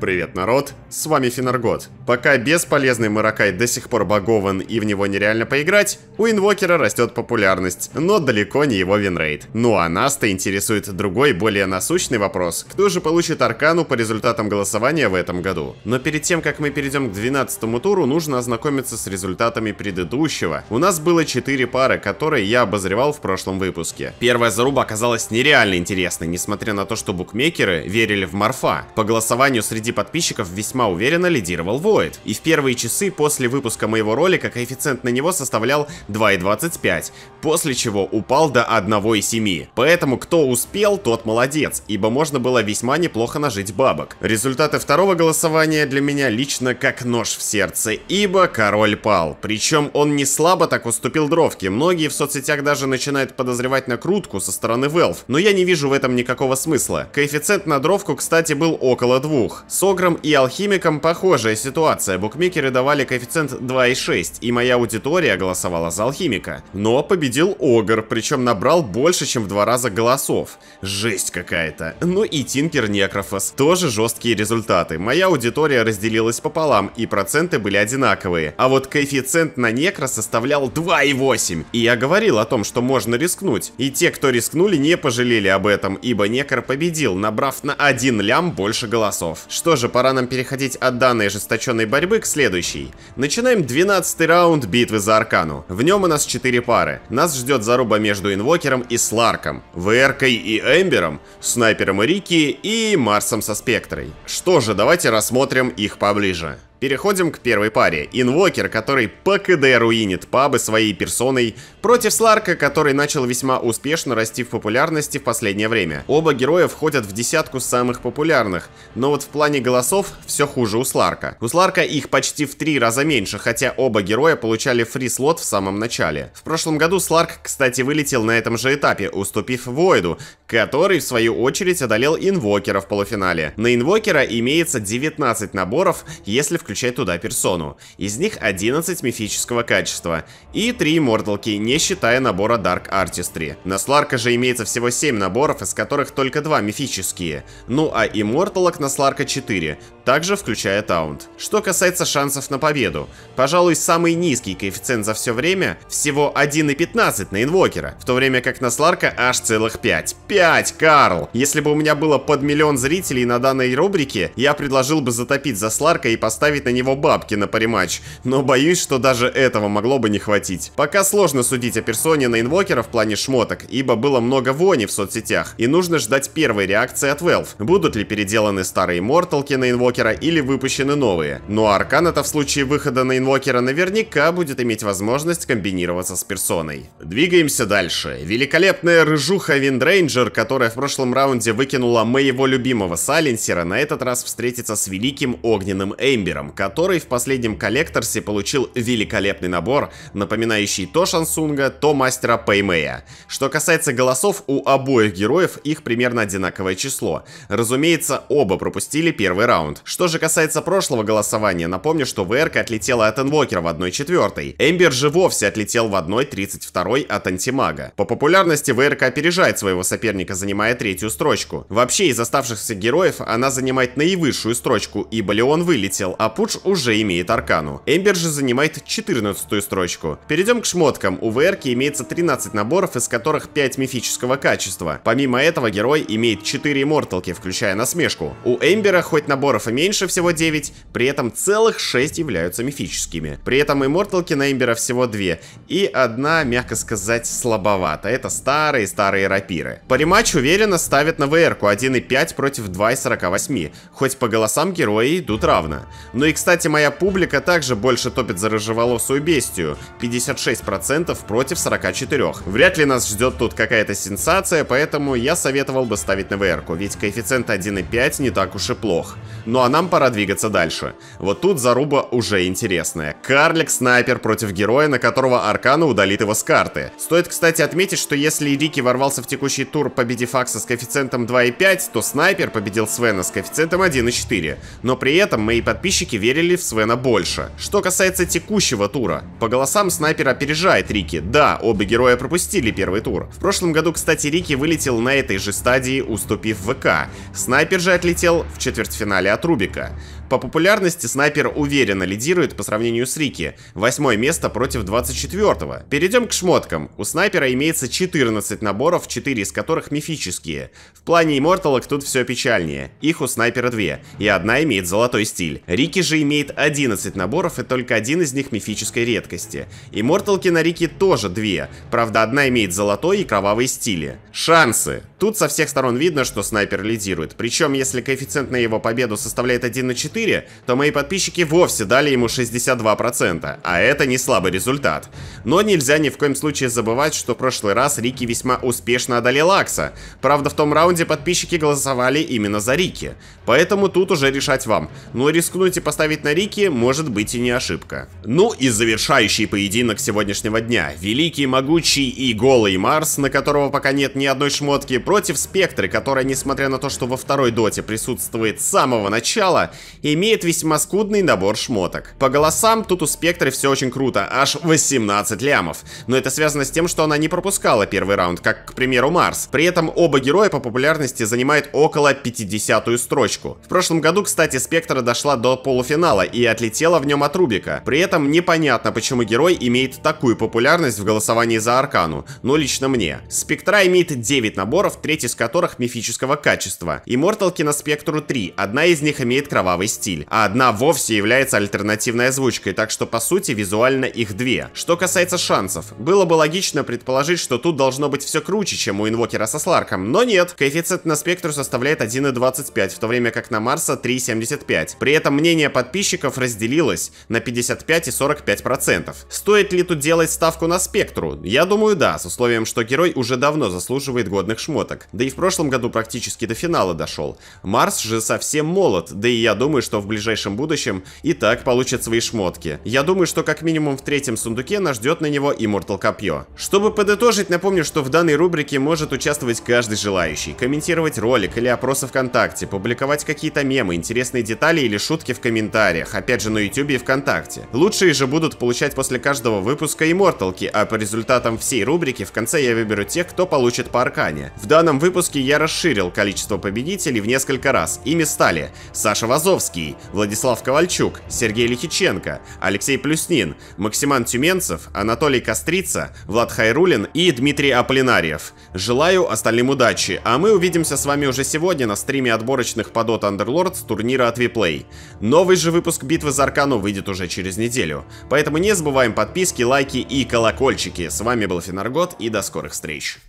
Привет, народ! С вами Финаргот. Пока бесполезный Маракай до сих пор богован и в него нереально поиграть, у Инвокера растет популярность, но далеко не его винрейт. Ну а нас-то интересует другой, более насущный вопрос. Кто же получит Аркану по результатам голосования в этом году? Но перед тем, как мы перейдем к 12 туру, нужно ознакомиться с результатами предыдущего. У нас было 4 пары, которые я обозревал в прошлом выпуске. Первая заруба оказалась нереально интересной, несмотря на то, что букмекеры верили в Марфа. По голосованию среди среди подписчиков весьма уверенно лидировал Void. И в первые часы после выпуска моего ролика коэффициент на него составлял 2,25, после чего упал до 1,7. Поэтому кто успел, тот молодец, ибо можно было весьма неплохо нажить бабок. Результаты второго голосования для меня лично как нож в сердце, ибо король пал. Причем он не слабо так уступил дровке, многие в соцсетях даже начинают подозревать накрутку со стороны Valve, но я не вижу в этом никакого смысла. Коэффициент на дровку, кстати, был около двух. С Огром и Алхимиком похожая ситуация. Букмекеры давали коэффициент 2,6, и моя аудитория голосовала за Алхимика. Но победил Огр, причем набрал больше, чем в два раза голосов. Жесть какая-то. Ну и Тинкер Некрофос. Тоже жесткие результаты. Моя аудитория разделилась пополам, и проценты были одинаковые. А вот коэффициент на Некро составлял 2,8. И я говорил о том, что можно рискнуть. И те, кто рискнули, не пожалели об этом, ибо Некр победил, набрав на 1 лям больше голосов. Что что же, пора нам переходить от данной ожесточенной борьбы к следующей. Начинаем 12 раунд битвы за Аркану. В нем у нас 4 пары. Нас ждет заруба между Инвокером и Сларком, Веркой и Эмбером, Снайпером и Рики и Марсом со Спектрой. Что же, давайте рассмотрим их поближе. Переходим к первой паре. Инвокер, который по КД руинит пабы своей персоной, против Сларка, который начал весьма успешно расти в популярности в последнее время. Оба героя входят в десятку самых популярных, но вот в плане голосов все хуже у Сларка. У Сларка их почти в три раза меньше, хотя оба героя получали фрислот в самом начале. В прошлом году Сларк, кстати, вылетел на этом же этапе, уступив Войду, который в свою очередь одолел Инвокера в полуфинале. На Инвокера имеется 19 наборов, если в включая туда персону. Из них 11 мифического качества и 3 имморталки, не считая набора Dark Artistry. На Сларка же имеется всего 7 наборов, из которых только 2 мифические. Ну а имморталок на Сларка 4, также включая Таунт. Что касается шансов на победу, пожалуй, самый низкий коэффициент за все время всего 1,15 на инвокера, в то время как на Сларка аж целых 5. 5, Карл! Если бы у меня было под миллион зрителей на данной рубрике, я предложил бы затопить за Сларка и поставить установить на него бабки на париматч, но боюсь, что даже этого могло бы не хватить. Пока сложно судить о персоне на инвокера в плане шмоток, ибо было много вони в соцсетях, и нужно ждать первой реакции от Valve. Будут ли переделаны старые морталки на инвокера или выпущены новые? Ну а Аркана-то в случае выхода на инвокера наверняка будет иметь возможность комбинироваться с персоной. Двигаемся дальше. Великолепная рыжуха Виндрейнджер, которая в прошлом раунде выкинула моего любимого Сайленсера, на этот раз встретится с великим огненным Эмбером который в последнем коллекторсе получил великолепный набор, напоминающий то Шансунга, то мастера Пэймэя. Что касается голосов, у обоих героев их примерно одинаковое число. Разумеется, оба пропустили первый раунд. Что же касается прошлого голосования, напомню, что ВРК отлетела от Энвокера в 1-4. Эмбер же вовсе отлетел в 1-32 от Антимага. По популярности ВРК опережает своего соперника, занимая третью строчку. Вообще, из оставшихся героев она занимает наивысшую строчку, ибо Леон вылетел, а Скудж уже имеет Аркану. Эмбер же занимает 14 строчку. Перейдем к шмоткам. У ВРки имеется 13 наборов, из которых 5 мифического качества. Помимо этого, герой имеет 4 морталки, включая насмешку. У Эмбера хоть наборов и меньше, всего 9, при этом целых 6 являются мифическими. При этом и морталки на Эмбера всего 2, и одна, мягко сказать, слабовата. Это старые-старые рапиры. По рематч уверенно ставят на ВРку 1.5 против 2.48, хоть по голосам герои идут равно. Но и, кстати, моя публика также больше топит за рыжеволосую бестию. 56% против 44%. Вряд ли нас ждет тут какая-то сенсация, поэтому я советовал бы ставить на вр ведь коэффициент 1,5 не так уж и плох. Ну а нам пора двигаться дальше. Вот тут заруба уже интересная. Карлик-снайпер против героя, на которого Аркана удалит его с карты. Стоит, кстати, отметить, что если Рики ворвался в текущий тур, победив Акса с коэффициентом 2,5, то снайпер победил Свена с коэффициентом 1,4. Но при этом мои подписчики все верили в Свена больше. Что касается текущего тура, по голосам снайпер опережает Рики. Да, оба героя пропустили первый тур. В прошлом году, кстати, Рики вылетел на этой же стадии, уступив ВК. Снайпер же отлетел в четвертьфинале от Рубика. По популярности снайпер уверенно лидирует по сравнению с Рики. Восьмое место против 24-го. Перейдем к шмоткам. У снайпера имеется 14 наборов, 4 из которых мифические. В плане имморталок тут все печальнее. Их у снайпера 2, и одна имеет золотой стиль. Рики Кинарики же имеет 11 наборов, и только один из них мифической редкости. на Кинарики тоже две, правда одна имеет золотой и кровавый стили. Шансы. Тут со всех сторон видно, что снайпер лидирует. Причем, если коэффициент на его победу составляет 1 на 4, то мои подписчики вовсе дали ему 62%, а это не слабый результат. Но нельзя ни в коем случае забывать, что в прошлый раз Рики весьма успешно одолел Акса. Правда, в том раунде подписчики голосовали именно за Рики. Поэтому тут уже решать вам. Но рискнуть и поставить на Рики может быть и не ошибка. Ну и завершающий поединок сегодняшнего дня. Великий, могучий и голый Марс, на которого пока нет ни одной шмотки, против Спектры, которая, несмотря на то, что во второй доте присутствует с самого начала, имеет весьма скудный набор шмоток. По голосам тут у Спектры все очень круто, аж 18 лямов. Но это связано с тем, что она не пропускала первый раунд, как, к примеру, Марс. При этом оба героя по популярности занимают около 50-ю строчку. В прошлом году, кстати, Спектра дошла до полуфинала и отлетела в нем от Рубика. При этом непонятно, почему герой имеет такую популярность в голосовании за Аркану, но лично мне. Спектра имеет 9 наборов, треть из которых мифического качества. Имморталки на спектру 3, одна из них имеет кровавый стиль, а одна вовсе является альтернативной озвучкой, так что по сути визуально их две. Что касается шансов, было бы логично предположить, что тут должно быть все круче, чем у инвокера со Сларком, но нет. Коэффициент на спектру составляет 1,25, в то время как на Марса 3,75. При этом мнение подписчиков разделилось на 55 и 45%. Стоит ли тут делать ставку на спектру? Я думаю да, с условием, что герой уже давно заслуживает годных шмоток соток. Да и в прошлом году практически до финала дошел. Марс же совсем молод, да и я думаю, что в ближайшем будущем и так получит свои шмотки. Я думаю, что как минимум в третьем сундуке нас ждет на него и Immortal Копье. Чтобы подытожить, напомню, что в данной рубрике может участвовать каждый желающий, комментировать ролик или опросы ВКонтакте, публиковать какие-то мемы, интересные детали или шутки в комментариях, опять же на YouTube и ВКонтакте. Лучшие же будут получать после каждого выпуска и Морталки, а по результатам всей рубрики в конце я выберу тех, кто получит по Аркане. В данном данном выпуске я расширил количество победителей в несколько раз. Ими стали Саша Вазовский, Владислав Ковальчук, Сергей Лихиченко, Алексей Плюснин, Максиман Тюменцев, Анатолий Кострица, Влад Хайрулин и Дмитрий Аполлинариев. Желаю остальным удачи, а мы увидимся с вами уже сегодня на стриме отборочных по Dota Underlords турнира от Виплей. Новый же выпуск битвы за Аркану выйдет уже через неделю, поэтому не забываем подписки, лайки и колокольчики. С вами был Финаргот и до скорых встреч.